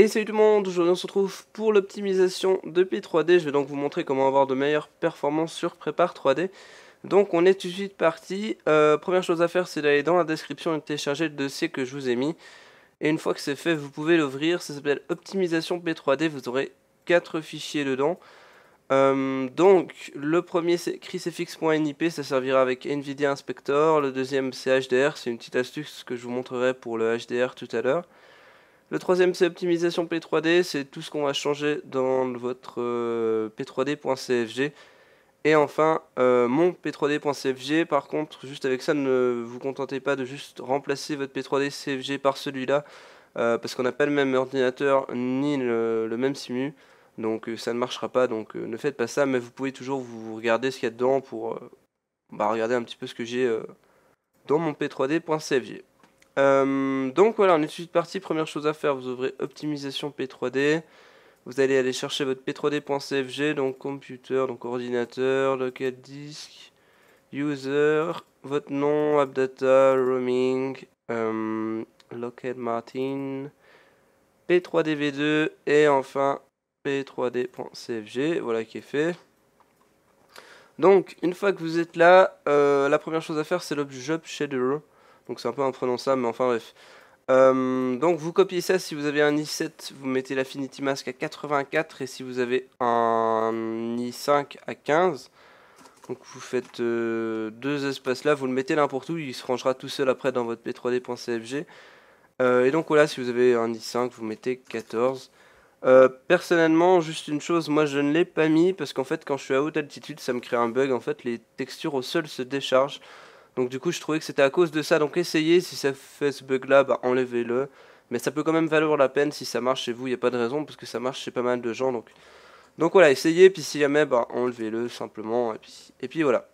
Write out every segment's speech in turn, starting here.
Et salut tout le monde, aujourd'hui on se retrouve pour l'optimisation de P3D. Je vais donc vous montrer comment avoir de meilleures performances sur Prépare 3D. Donc on est tout de suite parti. Euh, première chose à faire c'est d'aller dans la description et de télécharger le dossier que je vous ai mis. Et une fois que c'est fait, vous pouvez l'ouvrir. Ça s'appelle Optimisation P3D. Vous aurez 4 fichiers dedans. Euh, donc le premier c'est crucifix.nip, ça servira avec NVIDIA Inspector. Le deuxième c'est HDR, c'est une petite astuce que je vous montrerai pour le HDR tout à l'heure. Le troisième, c'est optimisation P3D. C'est tout ce qu'on va changer dans votre euh, p3d.cfg. Et enfin, euh, mon p3d.cfg. Par contre, juste avec ça, ne vous contentez pas de juste remplacer votre p3d.cfg par celui-là. Euh, parce qu'on n'a pas le même ordinateur ni le, même simu. Donc ça ne marchera pas. Donc ne faites pas ça. Mais vous pouvez toujours vous regarder ce qu'il y a dedans pour bah, regarder un petit peu ce que j'ai dans mon p3d.cfg. Euh, donc voilà, on est tout de parti. Première chose à faire, vous ouvrez optimisation P3D. Vous allez aller chercher votre p3d.cfg, donc computer, donc ordinateur, local disk, user, votre nom, appdata, roaming, euh, local martin, p3dv2 et enfin p3d.cfg. Voilà qui est fait. Donc, une fois que vous êtes là, euh, la première chose à faire, c'est l'objet shader. Donc c'est un peu imprononçable, mais enfin bref. Euh, donc vous copiez ça, si vous avez un i7, vous mettez l'affinity mask à 84, et si vous avez un i5 à 15, donc vous faites euh, deux espaces là, vous le mettez l'un pour tout, il se rangera tout seul après dans votre p3d.cfg. Euh, et donc voilà, si vous avez un i5, vous mettez 14. personnellement, juste une chose, moi je ne l'ai pas mis parce qu'en fait quand je suis à haute altitude ça me crée un bug, en fait les textures au sol se déchargent. Donc du coup, je trouvais que c'était à cause de ça. Donc essayez, si ça fait ce bug-là, bah, enlevez-le. Mais ça peut quand même valoir la peine si ça marche chez vous, il n'y a pas de raison, parce que ça marche chez pas mal de gens. Donc, donc voilà, essayez, puis si jamais, bah, enlevez-le simplement, et puis, et puis voilà.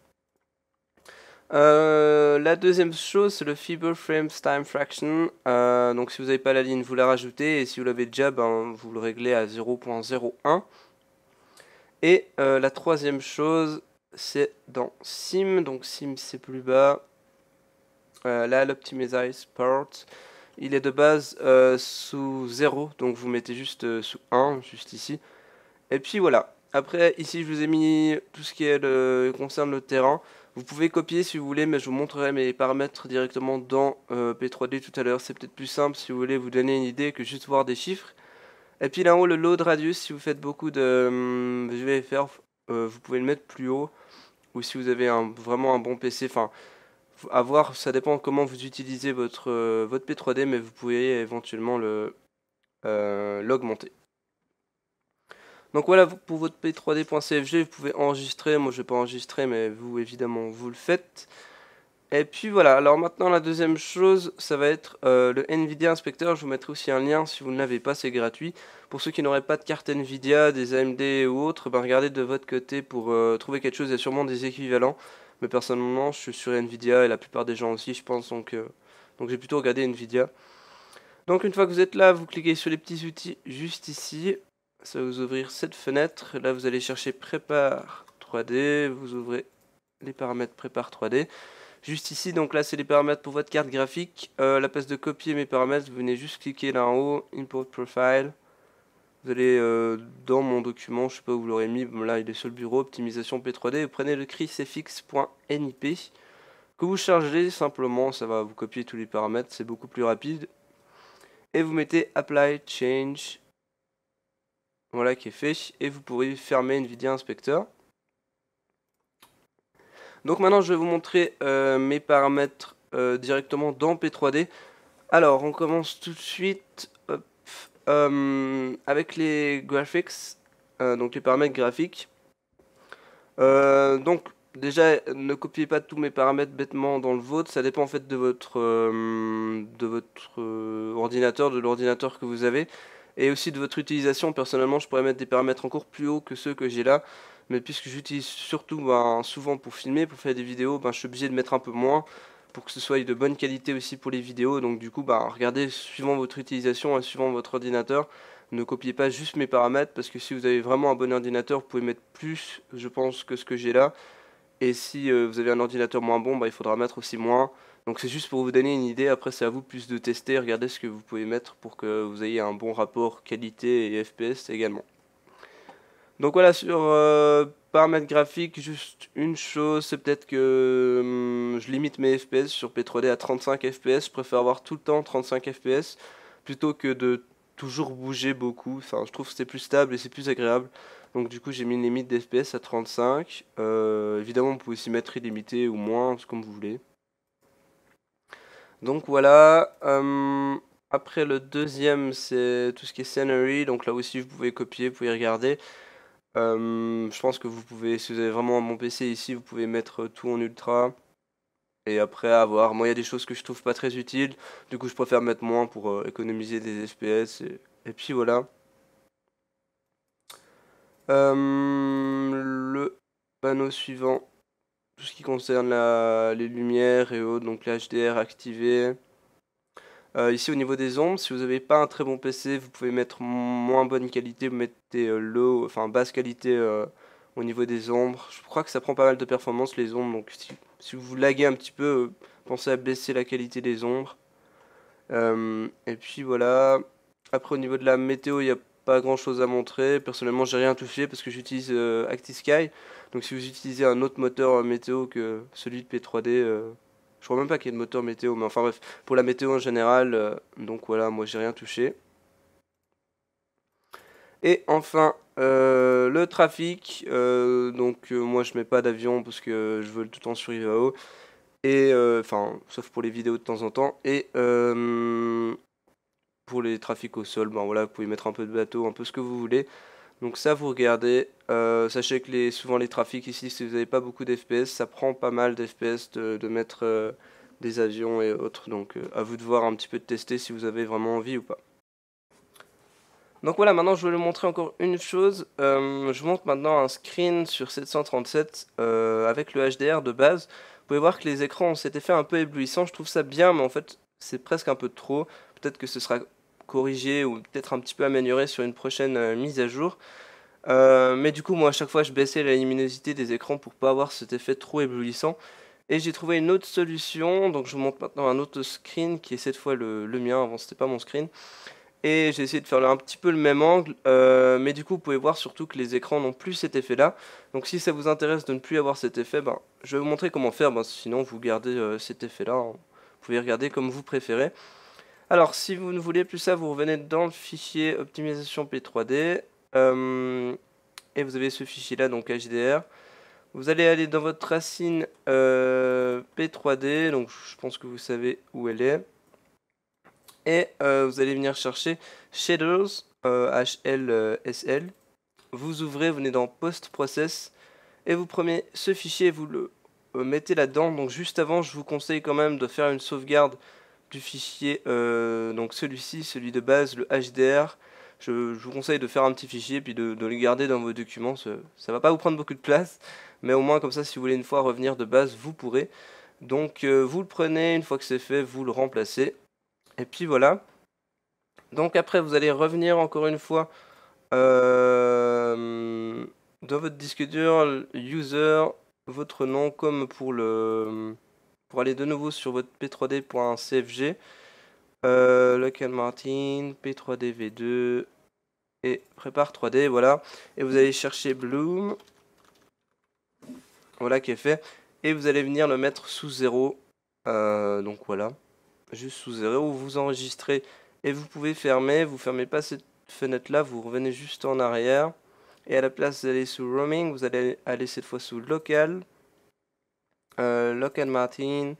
Euh, la deuxième chose, c'est le Fibre Frames Time Fraction. Euh, donc si vous n'avez pas la ligne, vous la rajoutez, et si vous l'avez déjà, ben, vous le réglez à 0.01. Et euh, la troisième chose, c'est dans Sim, donc Sim c'est plus bas. Euh, là, l'Optimize Part, il est de base euh, sous 0, donc vous mettez juste euh, sous 1, juste ici. Et puis voilà. Après, ici, je vous ai mis tout ce qui est concerne le terrain. Vous pouvez copier si vous voulez, mais je vous montrerai mes paramètres directement dans P3D tout à l'heure. C'est peut-être plus simple si vous voulez vous donner une idée que juste voir des chiffres. Et puis là-haut, en le load radius, si vous faites beaucoup de... Hum, je vais faire euh, vous pouvez le mettre plus haut ou si vous avez vraiment un bon PC. Enfin, à voir, ça dépend comment vous utilisez votre, euh, votre P3D, mais vous pouvez éventuellement le euh, l'augmenter. Donc voilà, pour votre P3D.cfg, vous pouvez enregistrer. Moi, je vais pas enregistrer, mais vous, évidemment, vous le faites. Et puis voilà, alors maintenant la deuxième chose, ça va être euh, le Nvidia Inspector. Je vous mettrai aussi un lien si vous ne l'avez pas, c'est gratuit. Pour ceux qui n'auraient pas de carte Nvidia, des AMD ou autres, ben regardez de votre côté pour euh, trouver quelque chose. Il y a sûrement des équivalents. Mais personnellement, je suis sur Nvidia et la plupart des gens aussi, je pense. Donc, euh, donc j'ai plutôt regardé Nvidia. Donc une fois que vous êtes là, vous cliquez sur les petits outils juste ici. Ça va vous ouvrir cette fenêtre. Là, vous allez chercher Prépare 3D. Vous ouvrez les paramètres Prépare 3D. Juste ici, donc là, c'est les paramètres pour votre carte graphique. Euh, la place de copier mes paramètres, vous venez juste cliquer là en haut, Import Profile. Vous allez euh, dans mon document, je sais pas où vous l'aurez mis, là il est sur le bureau, optimisation P3D, vous prenez le crisfx.nip que vous chargez simplement, ça va vous copier tous les paramètres, c'est beaucoup plus rapide. Et vous mettez Apply Change, voilà qui est fait, et vous pourrez fermer NVIDIA Inspecteur. Donc maintenant, je vais vous montrer euh, mes paramètres euh, directement dans P3D. Alors, on commence tout de suite euh, avec les graphics, donc les paramètres graphiques. donc, déjà, ne copiez pas tous mes paramètres bêtement dans le vôtre. Ça dépend en fait de votre, de votre ordinateur, de l'ordinateur que vous avez. Et aussi de votre utilisation, personnellement, je pourrais mettre des paramètres encore plus hauts que ceux que j'ai là mais puisque j'utilise surtout ben, souvent pour filmer, pour faire des vidéos, ben, je suis obligé de mettre un peu moins pour que ce soit de bonne qualité aussi pour les vidéos. Donc du coup, ben, regardez suivant votre utilisation et suivant votre ordinateur. Ne copiez pas juste mes paramètres parce que si vous avez vraiment un bon ordinateur, vous pouvez mettre plus, je pense, que ce que j'ai là. Et si euh, vous avez un ordinateur moins bon, il faudra mettre aussi moins. Donc c'est juste pour vous donner une idée, après c'est à vous plus de tester, regardez ce que vous pouvez mettre pour que vous ayez un bon rapport qualité et FPS également. Donc voilà, sur euh, paramètres graphiques, juste une chose, c'est peut-être que hum, je limite mes FPS sur P3D à 35 FPS. Je préfère avoir tout le temps 35 FPS plutôt que de toujours bouger beaucoup. Enfin, je trouve que c'est plus stable et c'est plus agréable. Donc du coup, j'ai mis une limite d'FPS à 35. Euh, évidemment, vous pouvez aussi mettre illimité ou moins, comme vous voulez. Donc voilà. Hum, après le deuxième, c'est tout ce qui est scenery. Donc là aussi, vous pouvez copier, vous pouvez regarder. Euh, je pense que vous pouvez, si vous avez vraiment mon PC ici, vous pouvez mettre tout en ultra. Et après avoir, moi il y a des choses que je trouve pas très utiles, du coup je préfère mettre moins pour euh, économiser des FPS Et, puis voilà. Euh, le panneau suivant, tout ce qui concerne les lumières et autres, donc l'HDR activé. Euh, ici au niveau des ombres, si vous n'avez pas un très bon PC, vous pouvez mettre moins bonne qualité, vous mettez euh, enfin basse qualité euh, au niveau des ombres. Je crois que ça prend pas mal de performance les ombres, donc si, vous vous laguez un petit peu, pensez à baisser la qualité des ombres. et puis voilà. Après au niveau de la météo, il n'y a pas grand chose à montrer. Personnellement, j'ai rien touché parce que j'utilise ActiSky. Donc si vous utilisez un autre moteur météo que celui de P3D, je crois même pas qu'il y ait de moteur météo, mais enfin bref, pour la météo en général, euh, donc voilà, moi j'ai rien touché. Et enfin, euh, le trafic. Euh, donc moi je mets pas d'avion parce que je veux tout le temps sur Ivao. Et enfin, sauf pour les vidéos de temps en temps. Et pour les trafics au sol, ben voilà, vous pouvez mettre un peu de bateau, un peu ce que vous voulez. Donc ça, vous regardez. Euh, sachez que les, souvent les trafics ici, si vous n'avez pas beaucoup d'FPS, ça prend pas mal d'FPS de, mettre euh, des avions et autres. Donc euh, à vous de voir un petit peu de tester si vous avez vraiment envie ou pas. Donc voilà, maintenant je vais vous montrer encore une chose. je vous montre maintenant un screen sur 737 avec le HDR de base. Vous pouvez voir que les écrans ont cet effet un peu éblouissant. Je trouve ça bien, mais en fait c'est presque un peu trop. Peut-être que ce sera corriger ou peut-être un petit peu amélioré sur une prochaine euh, mise à jour. Euh, mais du coup, moi, à chaque fois, je baissais la luminosité des écrans pour pas avoir cet effet trop éblouissant. Et j'ai trouvé une autre solution, donc je vous montre maintenant un autre screen qui est cette fois le, mien, avant c'était pas mon screen. Et j'ai essayé de faire un petit peu le même angle, euh, mais du coup vous pouvez voir surtout que les écrans n'ont plus cet effet là. Donc si ça vous intéresse de ne plus avoir cet effet, ben, je vais vous montrer comment faire, ben, sinon vous gardez cet effet là, vous pouvez regarder comme vous préférez. Alors, si vous ne voulez plus ça, vous revenez dans le fichier optimisation P3D. Euh, et vous avez ce fichier là, donc HDR. Vous allez aller dans votre racine euh, P3D, donc je pense que vous savez où elle est. Et euh, vous allez venir chercher Shaders, HLSL. Vous ouvrez, vous venez dans Post Process, et vous prenez ce fichier, vous le mettez là-dedans. Donc juste avant, je vous conseille quand même de faire une sauvegarde du fichier, euh, donc celui-ci, celui de base, le HDR. Je, vous conseille de faire un petit fichier puis de, le garder dans vos documents. Ça, va pas vous prendre beaucoup de place, mais au moins comme ça, si vous voulez une fois revenir de base, vous pourrez. Donc euh, vous le prenez, une fois que c'est fait, vous le remplacez. Et puis voilà. Donc après, vous allez revenir encore une fois euh, dans votre disque dur, user, votre nom comme pour le pour aller de nouveau sur votre p3d.cfg. Euh, local Martin, P3DV2 et prépare 3D, voilà. Et vous allez chercher Bloom. Voilà qui est fait. Et vous allez venir le mettre sous 0. Euh, donc voilà. Juste sous 0. Vous enregistrez et vous pouvez fermer. Vous fermez pas cette fenêtre là. Vous revenez juste en arrière. Et à la place vous allez sous roaming, vous allez aller cette fois sous local. Euh, Lock and Martin,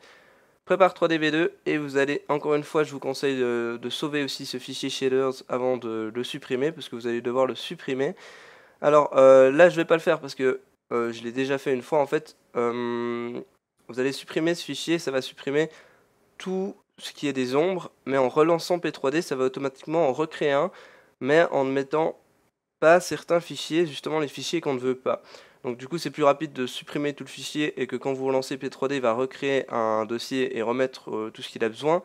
prépare 3 dv 2 et vous allez, encore une fois, je vous conseille de, sauver aussi ce fichier shaders avant de le supprimer parce que vous allez devoir le supprimer. Alors euh, là, je vais pas le faire parce que euh, je l'ai déjà fait une fois. En fait, vous allez supprimer ce fichier, ça va supprimer tout ce qui est des ombres, mais en relançant P3D, ça va automatiquement en recréer un, mais en ne mettant pas certains fichiers, justement les fichiers qu'on ne veut pas. Donc du coup, c'est plus rapide de supprimer tout le fichier et que quand vous relancez P3D, va recréer un dossier et remettre euh, tout ce qu'il a besoin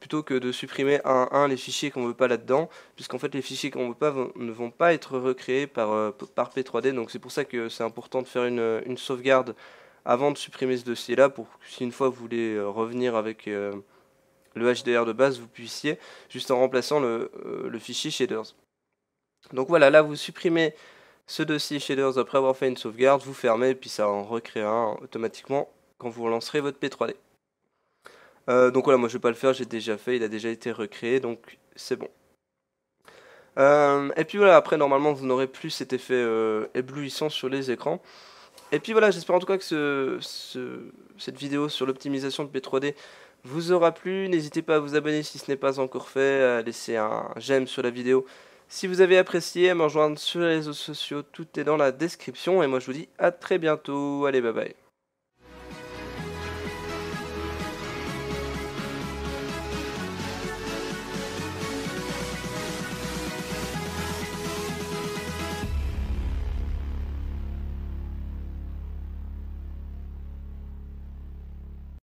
plutôt que de supprimer un à un les fichiers qu'on ne veut pas là-dedans, puisqu'en fait les fichiers qu'on ne veut pas ne vont pas être recréés par, euh, par P3D, donc c'est pour ça que c'est important de faire une, sauvegarde avant de supprimer ce dossier-là, pour que si une fois vous voulez euh, revenir avec le HDR de base, vous puissiez, juste en remplaçant le, le fichier shaders. Donc voilà, là vous supprimez ce dossier, shaders, après avoir fait une sauvegarde, vous fermez et puis ça en recréera un automatiquement quand vous relancerez votre P3D. Euh, donc voilà, moi je vais pas le faire, j'ai déjà fait, il a déjà été recréé, donc c'est bon. Euh, et puis voilà, après normalement vous n'aurez plus cet effet euh, éblouissant sur les écrans. Et puis voilà, j'espère en tout cas que cette vidéo sur l'optimisation de P3D vous aura plu. N'hésitez pas à vous abonner si ce n'est pas encore fait, à laisser un j'aime sur la vidéo si vous avez apprécié, à me rejoindre sur les réseaux sociaux, tout est dans la description. Et moi, je vous dis à très bientôt. Allez, bye bye.